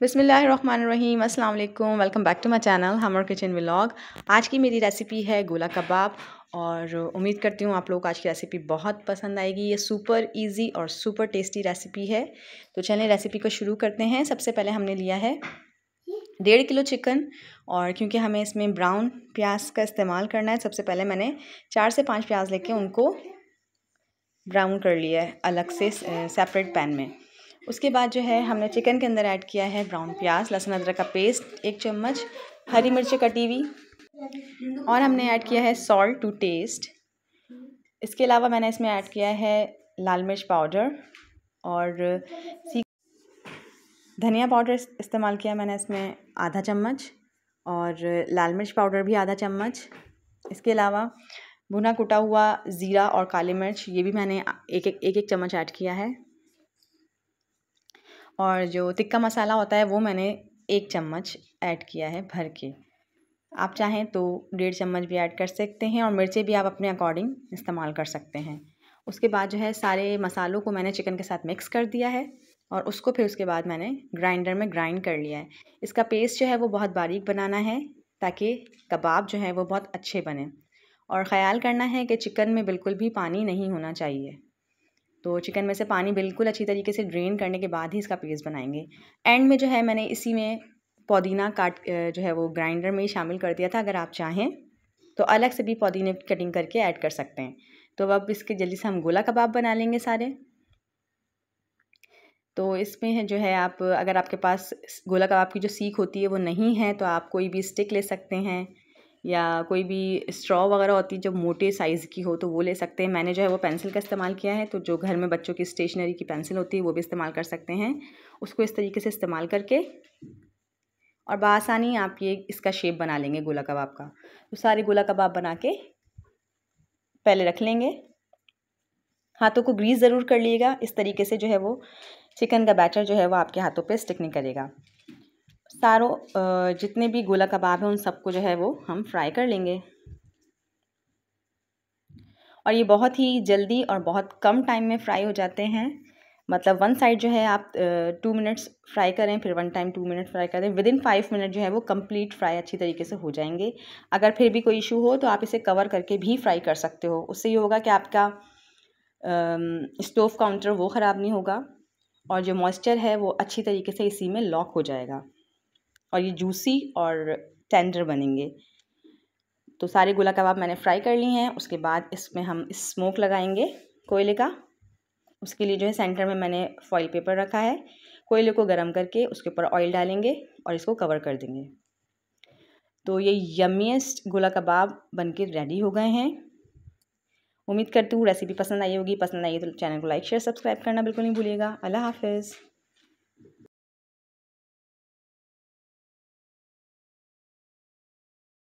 बिसमीम अस्सलाम वालेकुम welcome back to my channel हमर किचन व्लॉग आज की मेरी रेसिपी है गोला कबाब और उम्मीद करती हूँ आप लोग को आज की रेसिपी बहुत पसंद आएगी ये सुपर इजी और सुपर टेस्टी रेसिपी है तो चलें रेसिपी को शुरू करते हैं सबसे पहले हमने लिया है डेढ़ किलो चिकन और क्योंकि हमें इसमें ब्राउन प्याज का इस्तेमाल करना है सबसे पहले मैंने चार से पाँच प्याज लेके उनको ब्राउन कर लिया है अलग से सेपरेट पैन में उसके बाद जो है हमने चिकन के अंदर ऐड किया है ब्राउन प्याज लहसुन अदरक का पेस्ट एक चम्मच हरी मिर्च कटी हुई और हमने ऐड किया है सॉल्ट टू टेस्ट इसके अलावा मैंने इसमें ऐड किया है लाल मिर्च पाउडर और धनिया पाउडर इस्तेमाल किया मैंने इसमें आधा चम्मच और लाल मिर्च पाउडर भी आधा चम्मच इसके अलावा भुना कुटा हुआ ज़ीरा और काली मिर्च ये भी मैंने एक एक एक, एक चम्मच ऐड किया है और जो टिक्का मसाला होता है वो मैंने एक चम्मच ऐड किया है भर के आप चाहें तो डेढ़ चम्मच भी ऐड कर सकते हैं और मिर्चें भी आप अपने अकॉर्डिंग इस्तेमाल कर सकते हैं उसके बाद जो है सारे मसालों को मैंने चिकन के साथ मिक्स कर दिया है और उसको फिर उसके बाद मैंने ग्राइंडर में ग्राइंड कर लिया है इसका पेस्ट जो है वो बहुत बारीक बनाना है ताकि कबाब जो है वो बहुत अच्छे बने और ख़याल करना है कि चिकन में बिल्कुल भी पानी नहीं होना चाहिए तो चिकन में से पानी बिल्कुल अच्छी तरीके से ड्रेन करने के बाद ही इसका पेस्ट बनाएंगे एंड में जो है मैंने इसी में पुदीना काट जो है वो ग्राइंडर में ही शामिल कर दिया था अगर आप चाहें तो अलग से भी पुदीने की कटिंग करके ऐड कर सकते हैं तो अब इसके जल्दी से हम गोला कबाब बना लेंगे सारे तो इसमें है जो है आप अगर आपके पास गोला कबाब की जो सीख होती है वो नहीं है तो आप कोई भी स्टिक ले सकते हैं या कोई भी स्ट्रॉ वगैरह होती जो मोटे साइज़ की हो तो वो ले सकते हैं मैंने जो है वो पेंसिल का इस्तेमाल किया है तो जो घर में बच्चों की स्टेशनरी की पेंसिल होती है वो भी इस्तेमाल कर सकते हैं उसको इस तरीके से इस्तेमाल करके और बसानी आप ये इसका शेप बना लेंगे गोला कबाब का तो सारे गोला कबाब बना के पहले रख लेंगे हाथों को ग्रीस ज़रूर कर लिएगा इस तरीके से जो है वो चिकन का बैटर जो है वो आपके हाथों पे स्टिक नहीं करेगा सारों जितने भी गोला कबाब हैं उन सबको जो है वो हम फ्राई कर लेंगे और ये बहुत ही जल्दी और बहुत कम टाइम में फ्राई हो जाते हैं मतलब वन साइड जो है आप टू मिनट्स फ्राई करें फिर one time two minute fry करें विद इन फाइव मिनट जो है वो कंप्लीट फ्राई अच्छी तरीके से हो जाएंगे अगर फिर भी कोई इशू हो तो आप इसे कवर करके भी फ्राई कर सकते हो उससे ये होगा कि आपका स्टोव काउंटर वो ख़राब नहीं होगा और जो मॉइस्चर है वो अच्छी तरीके से इसी में लॉक हो जाएगा और ये जूसी और टेंडर बनेंगे तो सारे गुला कबाब मैंने फ्राई कर लिए हैं उसके बाद इसमें हम स्मोक लगाएंगे कोयले का उसके लिए जो है सेंटर में मैंने फॉइल पेपर रखा है कोयले को गर्म करके उसके ऊपर ऑयल डालेंगे और इसको कवर कर देंगे तो ये यमीस्ट गुला कबाब बनके रेडी हो गए हैं उम्मीद करती हूँ रेसिपी पसंद आई होगी पसंद आई तो चैनल को लाइक शेयर सब्सक्राइब करना बिल्कुल नहीं भूलिएगा अल्लाह हाफिज़